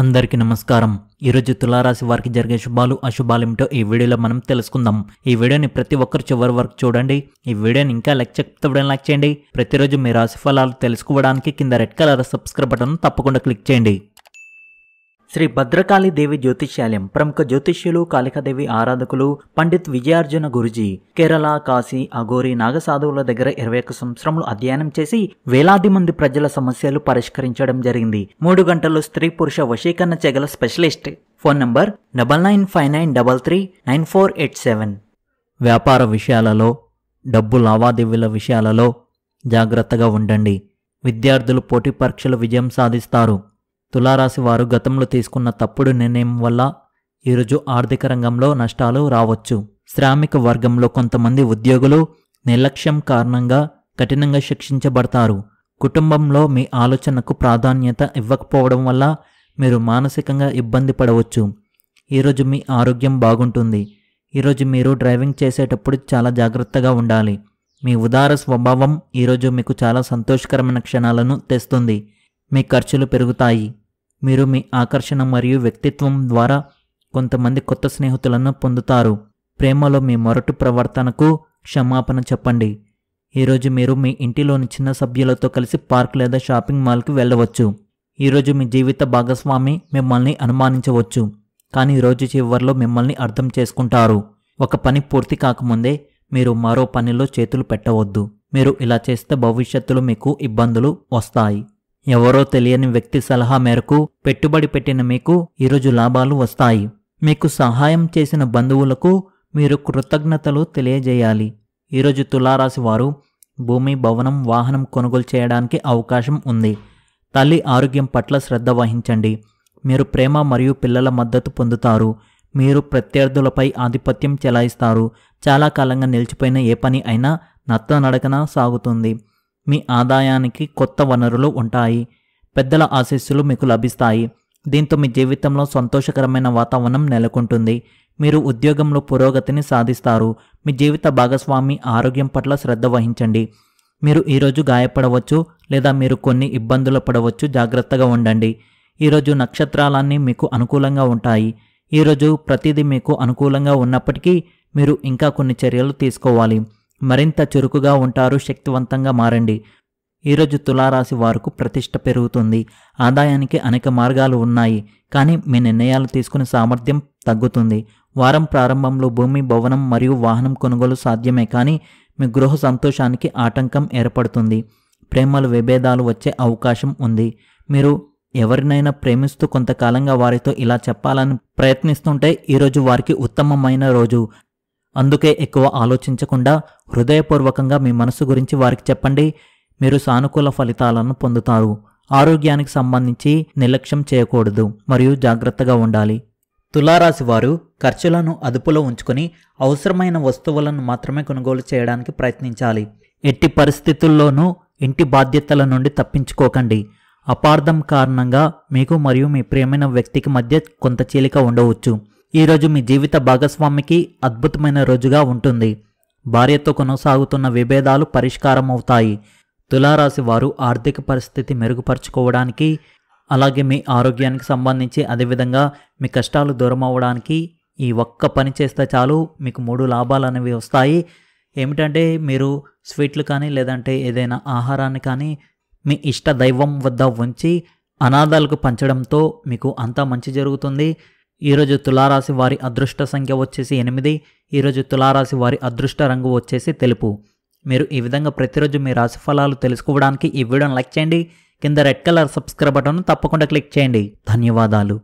అందరికీ నమస్కారం ఈరోజు తులారాశి వారికి జరిగే శుభాలు అశుభాలు ఏమిటో ఈ వీడియోలో మనం తెలుసుకుందాం ఈ వీడియోని ప్రతి ఒక్కరు చివరి వరకు చూడండి ఈ వీడియోని ఇంకా లైక్ చేయకపోవడం లైక్ చేయండి ప్రతిరోజు మీ రాశి ఫలాలు తెలుసుకోవడానికి కింద రెడ్ కలర్ సబ్స్క్రైబ్ బటన్ తప్పకుండా క్లిక్ చేయండి శ్రీ దేవి జ్యోతిష్యాలయం ప్రముఖ జ్యోతిష్యులు కాళికాదేవి ఆరాధకులు పండిత్ విజయార్జున గురుజీ కేరళ కాశీ అఘోరి నాగసాధువుల దగ్గర ఇరవై ఒక్క సంవత్సరములు అధ్యయనం చేసి వేలాది మంది ప్రజల సమస్యలు పరిష్కరించడం జరిగింది మూడు గంటలు స్త్రీ పురుష వశీకరణ చేయగల specialist phone number double nine five nine double three nine four eight seven వ్యాపార విషయాలలో డబ్బు లావాదేవీల విషయాలలో జాగ్రత్తగా ఉండండి విద్యార్థులు పోటీ పరీక్షలు విజయం సాధిస్తారు తులారాశి వారు గతంలో తీసుకున్న తప్పుడు నిర్ణయం వల్ల ఈరోజు ఆర్థిక రంగంలో నష్టాలు రావచ్చు శ్రామిక వర్గంలో కొంతమంది ఉద్యోగులు నిర్లక్ష్యం కారణంగా కఠినంగా శిక్షించబడతారు కుటుంబంలో మీ ఆలోచనకు ప్రాధాన్యత ఇవ్వకపోవడం వల్ల మీరు మానసికంగా ఇబ్బంది పడవచ్చు ఈరోజు మీ ఆరోగ్యం బాగుంటుంది ఈరోజు మీరు డ్రైవింగ్ చేసేటప్పుడు చాలా జాగ్రత్తగా ఉండాలి మీ ఉదార స్వభావం ఈరోజు మీకు చాలా సంతోషకరమైన క్షణాలను తెస్తుంది మీ ఖర్చులు పెరుగుతాయి మీరు మీ ఆకర్షణ మరియు వ్యక్తిత్వం ద్వారా కొంతమంది కొత్త స్నేహితులను పొందుతారు ప్రేమలో మీ మొరటు ప్రవర్తనకు క్షమాపణ చెప్పండి ఈరోజు మీరు మీ ఇంటిలోని చిన్న సభ్యులతో కలిసి పార్క్ లేదా షాపింగ్ మాల్కి వెళ్ళవచ్చు ఈరోజు మీ జీవిత భాగస్వామి మిమ్మల్ని అనుమానించవచ్చు కానీ రోజు చివరిలో మిమ్మల్ని అర్థం చేసుకుంటారు ఒక పని పూర్తి కాకముందే మీరు మరో పనిలో చేతులు పెట్టవద్దు మీరు ఇలా చేస్తే భవిష్యత్తులో మీకు ఇబ్బందులు వస్తాయి ఎవరో తెలియని వ్యక్తి సలహా మేరకు పెట్టుబడి పెట్టిన మీకు ఈరోజు లాభాలు వస్తాయి మీకు సహాయం చేసిన బంధువులకు మీరు కృతజ్ఞతలు తెలియజేయాలి ఈరోజు తులారాశి వారు భూమి భవనం వాహనం కొనుగోలు చేయడానికి అవకాశం ఉంది తల్లి ఆరోగ్యం పట్ల శ్రద్ధ వహించండి మీరు ప్రేమ మరియు పిల్లల మద్దతు పొందుతారు మీరు ప్రత్యర్థులపై ఆధిపత్యం చెలాయిస్తారు చాలా కాలంగా నిలిచిపోయిన ఏ పని అయినా నత్త నడకన సాగుతుంది మీ ఆదాయానికి కొత్త వనరులు ఉంటాయి పెద్దల ఆశీస్సులు మీకు లభిస్తాయి దీంతో మీ జీవితంలో సంతోషకరమైన వాతావరణం నెలకొంటుంది మీరు ఉద్యోగంలో పురోగతిని సాధిస్తారు మీ జీవిత భాగస్వామి ఆరోగ్యం పట్ల శ్రద్ధ వహించండి మీరు ఈరోజు గాయపడవచ్చు లేదా మీరు కొన్ని ఇబ్బందులు పడవచ్చు జాగ్రత్తగా ఉండండి ఈరోజు నక్షత్రాలన్నీ మీకు అనుకూలంగా ఉంటాయి ఈరోజు ప్రతిదీ మీకు అనుకూలంగా ఉన్నప్పటికీ మీరు ఇంకా కొన్ని చర్యలు తీసుకోవాలి మరింత చురుకుగా ఉంటారు శక్తివంతంగా మారండి ఈరోజు తులారాశి వారికి ప్రతిష్ట పెరుగుతుంది ఆదాయానికి అనేక మార్గాలు ఉన్నాయి కానీ మీ నిర్ణయాలు తీసుకునే సామర్థ్యం తగ్గుతుంది వారం ప్రారంభంలో భూమి భవనం మరియు వాహనం కొనుగోలు సాధ్యమే కానీ మీ గృహ సంతోషానికి ఆటంకం ఏర్పడుతుంది ప్రేమలు విభేదాలు వచ్చే అవకాశం ఉంది మీరు ఎవరినైనా ప్రేమిస్తూ కొంతకాలంగా వారితో ఇలా చెప్పాలని ప్రయత్నిస్తుంటే ఈరోజు వారికి ఉత్తమమైన రోజు అందుకే ఎక్కువ ఆలోచించకుండా హృదయపూర్వకంగా మీ మనసు గురించి వారికి చెప్పండి మీరు సానుకూల ఫలితాలను పొందుతారు ఆరోగ్యానికి సంబంధించి నిర్లక్ష్యం చేయకూడదు మరియు జాగ్రత్తగా ఉండాలి తులారాశి వారు ఖర్చులను అదుపులో ఉంచుకొని అవసరమైన వస్తువులను మాత్రమే కొనుగోలు చేయడానికి ప్రయత్నించాలి ఎట్టి పరిస్థితుల్లోనూ ఇంటి బాధ్యతల నుండి తప్పించుకోకండి అపార్థం కారణంగా మీకు మరియు మీ ప్రియమైన వ్యక్తికి మధ్య కొంత చీలిక ఉండవచ్చు ఈరోజు మీ జీవిత భాగస్వామికి అద్భుతమైన రోజుగా ఉంటుంది భార్యతో కొనసాగుతున్న విభేదాలు పరిష్కారం అవుతాయి తులారాశి వారు ఆర్థిక పరిస్థితి మెరుగుపరుచుకోవడానికి అలాగే మీ ఆరోగ్యానికి సంబంధించి అదేవిధంగా మీ కష్టాలు దూరం అవ్వడానికి ఈ ఒక్క పని చేస్తే చాలు మీకు మూడు లాభాలు అనేవి వస్తాయి ఏమిటంటే మీరు స్వీట్లు కానీ లేదంటే ఏదైనా ఆహారాన్ని కానీ మీ ఇష్ట దైవం వద్ద ఉంచి అనాథాలకు పంచడంతో మీకు అంతా మంచి జరుగుతుంది ఈరోజు తులారాశి వారి అదృష్ట సంఖ్య వచ్చేసి ఎనిమిది ఈరోజు తులారాశి వారి అదృష్ట రంగు వచ్చేసి తెలుపు మీరు ఈ విధంగా ప్రతిరోజు మీ రాశి ఫలాలు తెలుసుకోవడానికి ఈ వీడియోను లైక్ చేయండి కింద రెడ్ కలర్ సబ్స్క్రైబ్ బటన్ తప్పకుండా క్లిక్ చేయండి ధన్యవాదాలు